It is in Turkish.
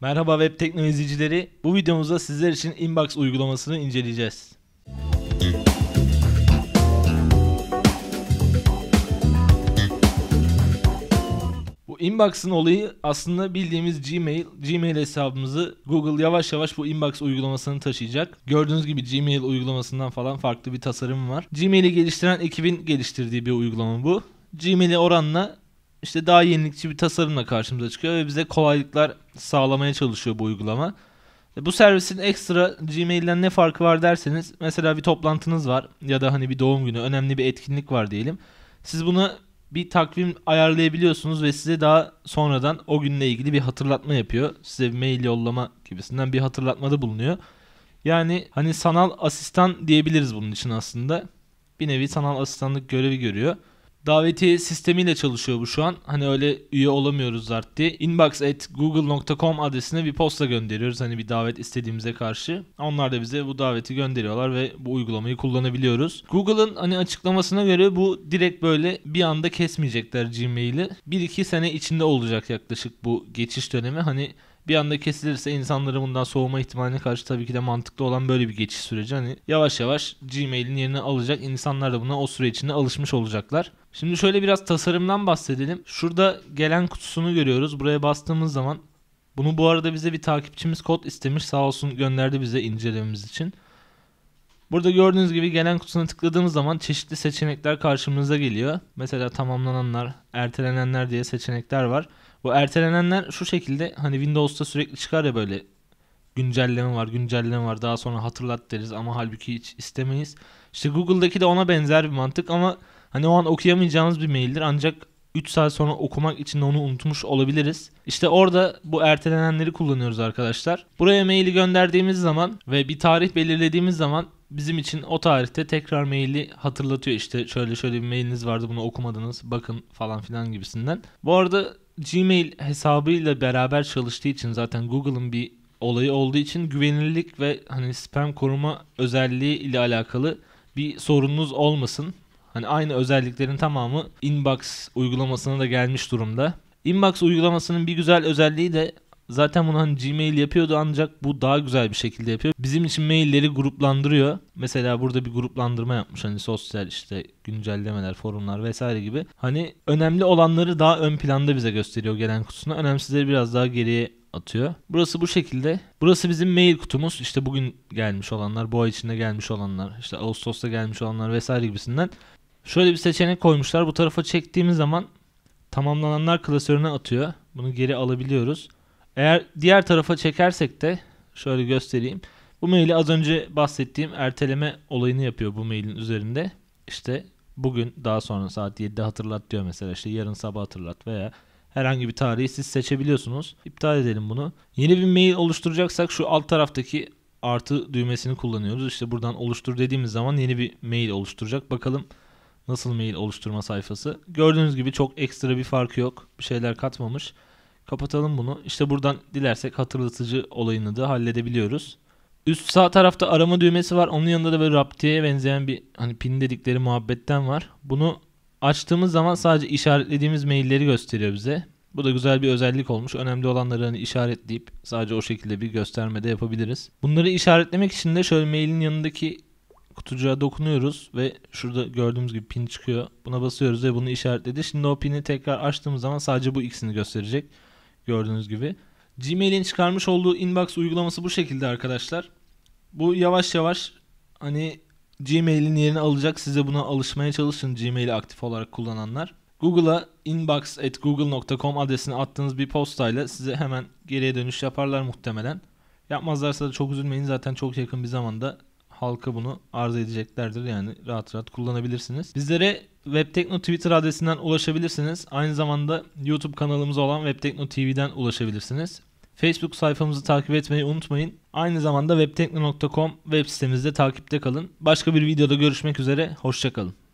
Merhaba web teknolojicileri. Bu videomuzda sizler için Inbox uygulamasını inceleyeceğiz. Bu Inbox'ın olayı aslında bildiğimiz Gmail, Gmail hesabımızı Google yavaş yavaş bu Inbox uygulamasını taşıyacak. Gördüğünüz gibi Gmail uygulamasından falan farklı bir tasarım var. Gmail'i geliştiren ekibin geliştirdiği bir uygulama bu. Gmail'i oranla işte daha yenilikçi bir tasarımla karşımıza çıkıyor ve bize kolaylıklar sağlamaya çalışıyor bu uygulama. E, bu servisin ekstra Gmail'den ne farkı var derseniz mesela bir toplantınız var ya da hani bir doğum günü önemli bir etkinlik var diyelim. Siz bunu bir takvim ayarlayabiliyorsunuz ve size daha sonradan o günle ilgili bir hatırlatma yapıyor. Size bir mail yollama gibisinden bir hatırlatmada bulunuyor. Yani hani sanal asistan diyebiliriz bunun için aslında. Bir nevi sanal asistanlık görevi görüyor. Davetiye sistemiyle çalışıyor bu şu an. Hani öyle üye olamıyoruz zart diye. Inbox at google.com adresine bir posta gönderiyoruz. Hani bir davet istediğimize karşı. Onlar da bize bu daveti gönderiyorlar ve bu uygulamayı kullanabiliyoruz. Google'ın hani açıklamasına göre bu direkt böyle bir anda kesmeyecekler Gmail'i. 1-2 sene içinde olacak yaklaşık bu geçiş dönemi. Hani bir anda kesilirse insanların bundan soğuma ihtimaline karşı tabii ki de mantıklı olan böyle bir geçiş süreci. Hani yavaş yavaş Gmail'in yerini alacak. insanlar da buna o süre içinde alışmış olacaklar. Şimdi şöyle biraz tasarımdan bahsedelim. Şurada gelen kutusunu görüyoruz. Buraya bastığımız zaman bunu bu arada bize bir takipçimiz kod istemiş. Sağ olsun gönderdi bize incelememiz için. Burada gördüğünüz gibi gelen kutusuna tıkladığımız zaman çeşitli seçenekler karşımıza geliyor. Mesela tamamlananlar, ertelenenler diye seçenekler var. Bu ertelenenler şu şekilde hani Windows'ta sürekli çıkar ya böyle güncelleme var, güncelleme var daha sonra hatırlat deriz ama halbuki hiç istemeyiz. İşte Google'daki de ona benzer bir mantık ama Hani o an okuyamayacağımız bir maildir ancak 3 saat sonra okumak için de onu unutmuş olabiliriz. İşte orada bu ertelenenleri kullanıyoruz arkadaşlar. Buraya maili gönderdiğimiz zaman ve bir tarih belirlediğimiz zaman bizim için o tarihte tekrar maili hatırlatıyor. İşte şöyle şöyle bir mailiniz vardı bunu okumadınız bakın falan filan gibisinden. Bu arada Gmail hesabıyla beraber çalıştığı için zaten Google'ın bir olayı olduğu için güvenilirlik ve hani spam koruma özelliği ile alakalı bir sorununuz olmasın. Hani aynı özelliklerin tamamı Inbox uygulamasına da gelmiş durumda. Inbox uygulamasının bir güzel özelliği de Zaten bunu hani Gmail yapıyordu ancak bu daha güzel bir şekilde yapıyor. Bizim için mailleri gruplandırıyor. Mesela burada bir gruplandırma yapmış hani sosyal işte güncellemeler, forumlar vesaire gibi. Hani önemli olanları daha ön planda bize gösteriyor gelen kutusuna. Önemsizleri biraz daha geriye atıyor. Burası bu şekilde. Burası bizim mail kutumuz. İşte bugün gelmiş olanlar, bu ay içinde gelmiş olanlar, işte Ağustos'ta gelmiş olanlar vesaire gibisinden Şöyle bir seçenek koymuşlar. Bu tarafa çektiğimiz zaman tamamlananlar klasörüne atıyor. Bunu geri alabiliyoruz. Eğer diğer tarafa çekersek de şöyle göstereyim. Bu maili az önce bahsettiğim erteleme olayını yapıyor bu mailin üzerinde. İşte bugün daha sonra saat 7'de hatırlat diyor mesela İşte yarın sabah hatırlat veya herhangi bir tarihi siz seçebiliyorsunuz. İptal edelim bunu. Yeni bir mail oluşturacaksak şu alt taraftaki artı düğmesini kullanıyoruz. İşte buradan oluştur dediğimiz zaman yeni bir mail oluşturacak. Bakalım Nasıl mail oluşturma sayfası. Gördüğünüz gibi çok ekstra bir farkı yok. Bir şeyler katmamış. Kapatalım bunu. İşte buradan dilersek hatırlatıcı olayını da halledebiliyoruz. Üst sağ tarafta arama düğmesi var. Onun yanında da böyle raptiyeye benzeyen bir hani pin dedikleri muhabbetten var. Bunu açtığımız zaman sadece işaretlediğimiz mailleri gösteriyor bize. Bu da güzel bir özellik olmuş. Önemli olanları hani işaretleyip sadece o şekilde bir göstermede yapabiliriz. Bunları işaretlemek için de şöyle mailin yanındaki kutucuğa dokunuyoruz ve şurada gördüğümüz gibi pin çıkıyor. Buna basıyoruz ve bunu işaretledi. Şimdi o pini tekrar açtığımız zaman sadece bu ikisini gösterecek. Gördüğünüz gibi. Gmail'in çıkarmış olduğu inbox uygulaması bu şekilde arkadaşlar. Bu yavaş yavaş hani Gmail'in yerini alacak. Size buna alışmaya çalışın Gmail'i aktif olarak kullananlar. Google'a inbox.google.com adresini attığınız bir postayla size hemen geriye dönüş yaparlar muhtemelen. Yapmazlarsa da çok üzülmeyin zaten çok yakın bir zamanda halka bunu arz edeceklerdir. Yani rahat rahat kullanabilirsiniz. Bizlere Webtekno Twitter adresinden ulaşabilirsiniz. Aynı zamanda YouTube kanalımız olan Webtekno TV'den ulaşabilirsiniz. Facebook sayfamızı takip etmeyi unutmayın. Aynı zamanda webtekno.com web sitemizde takipte kalın. Başka bir videoda görüşmek üzere. Hoşçakalın.